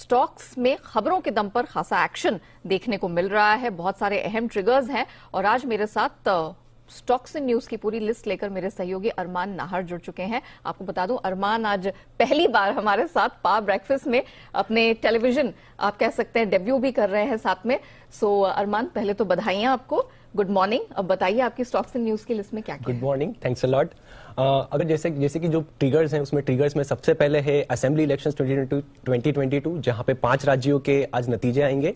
stocks में खबरों के दम पर खासा एक्शन देखने को मिल रहा है बहुत सारे अहम ट्रिगर्स हैं और आज मेरे साथ स्टॉक्स इन न्यूज की पूरी लिस्ट लेकर मेरे सहयोगी अरमान नाहर जुड़ चुके हैं आपको बता दूं अरमान आज पहली बार हमारे साथ पा ब्रेकफास्ट में अपने टेलीविजन आप कह सकते हैं डेब्यू भी कर रहे हैं साथ में सो अरमान पहले तो बधाइयां आपको गुड मॉर्निंग अब बताइए आपकी स्टॉक्स एंड न्यूज की लिस्ट में क्या गुड मॉर्निंग थैंक्स अलॉट अगर जैसे जैसे कि जो ट्रिगर्स हैं उसमें ट्रिगर्स में सबसे पहले है असेंबली इलेक्शन ट्वेंटी 2022 जहां पे पांच राज्यों के आज नतीजे आएंगे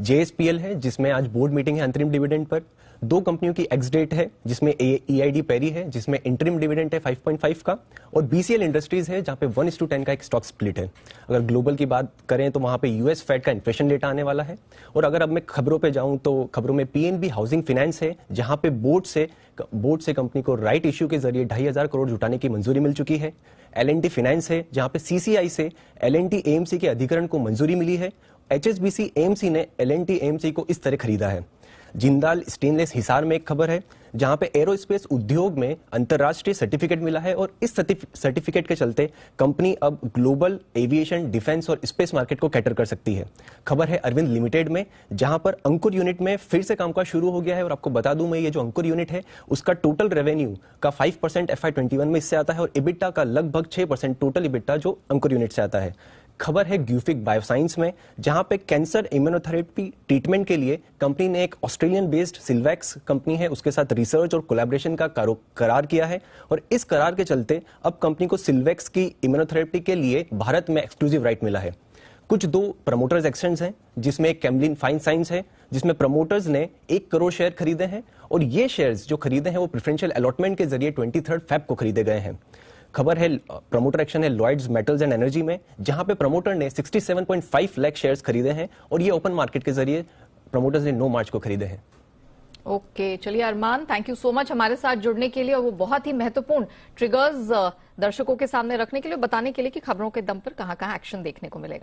जेएसपीएल है जिसमें आज बोर्ड मीटिंग है अंतरिम डिविडेंड पर दो कंपनियों की एक्सडेट है जिसमें ईआईडी पेरी e है जिसमें इंटरिम डिविडेंड है 5.5 का और बीसीएल इंडस्ट्रीज है जहां पे वन इस टू टेन का एक स्टॉक स्प्लिट है अगर ग्लोबल की बात करें तो वहां पे यूएस फेड का इन्फ्लेशन डेटा आने वाला है और अगर अब मैं खबरों पे जाऊं तो खबरों में पीएनबी हाउसिंग फाइनेंस है जहां पे बोर्ड से बोर्ड से कंपनी को राइट इश्यू के जरिए ढाई करोड़ जुटाने की मंजूरी मिल चुकी है एल फाइनेंस है जहां पे सीसीआई से एल एन के अधिकरण को मंजूरी मिली है H S B M C ने एल एन एम सी को इस तरह खरीदा है जिंदाल स्टेनलेस हिसार में एक खबर है जहां पे एरोस्पेस उद्योग में अंतर्राष्ट्रीय सर्टिफिकेट मिला है और इस सर्टिफिकेट के चलते कंपनी अब ग्लोबल एविएशन डिफेंस और स्पेस मार्केट को कैटर कर सकती है खबर है अरविंद लिमिटेड में जहां पर अंकुर यूनिट में फिर से कामकाज शुरू हो गया है और आपको बता दूं मैं ये जो अंकुर यूनिट है उसका टोटल रेवेन्यू का फाइव परसेंट एफ में इससे आता है और इबिट्टा का लगभग छह टोटल इबिट्टा जो अंकुर यूनिट से आता है खबर है ग्यूफिक बायोसाइंस में जहां पे कैंसर इम्यूनोथेरेपी ट्रीटमेंट के लिए कंपनी ने एक ऑस्ट्रेलियन बेस्ड सिल्वैक्स कंपनी है उसके साथ रिसर्च और कोलैबोरेशन का करार किया है और इस करार के चलते अब कंपनी को सिल्वैक्स की इम्यूनोथेरेपी के लिए भारत में एक्सक्लूसिव राइट मिला है कुछ दो प्रमोटर्स एक्सचेंज हैं जिसमें एक कैमलिन फाइन साइंस है जिसमें प्रमोटर्स ने एक करोड़ शेयर खरीदे हैं और ये शेयर्स जो खरीदे हैं वो प्रिफरेंशियल अलॉटमेंट के जरिए ट्वेंटी थर्ड फैब को खरीदे गए हैं खबर है प्रमोटर एक्शन है लॉयड्स मेटल्स एंड एनर्जी में जहां पे प्रमोटर ने 67.5 लाख शेयर्स खरीदे हैं और ये ओपन मार्केट के जरिए प्रमोटर्स ने 9 मार्च को खरीदे हैं ओके okay, चलिए Arman thank you so much हमारे साथ जुड़ने के लिए और वो बहुत ही महत्वपूर्ण ट्रिगर्स दर्शकों के सामने रखने के लिए बताने के लिए कि खबरों के दम पर कहां कहां एक्शन देखने को मिलेगा